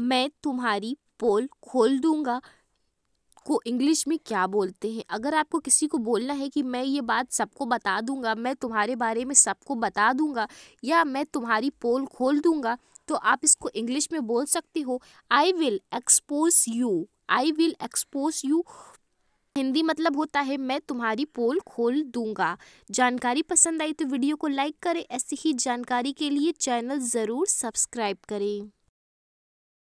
मैं तुम्हारी पोल खोल दूंगा को इंग्लिश में क्या बोलते हैं अगर आपको किसी को बोलना है कि मैं ये बात सबको बता दूंगा मैं तुम्हारे बारे में सबको बता दूंगा या मैं तुम्हारी पोल खोल दूंगा तो आप इसको इंग्लिश में बोल सकते हो I will expose you I will expose you Hindi मतलब होता है मैं तुम्हारी पोल खोल दूंगा जानकारी पसंद आई तो वीडियो को लाइक करें ऐसी ही जानकारी के लिए चैनल ज़रूर सब्सक्राइब करें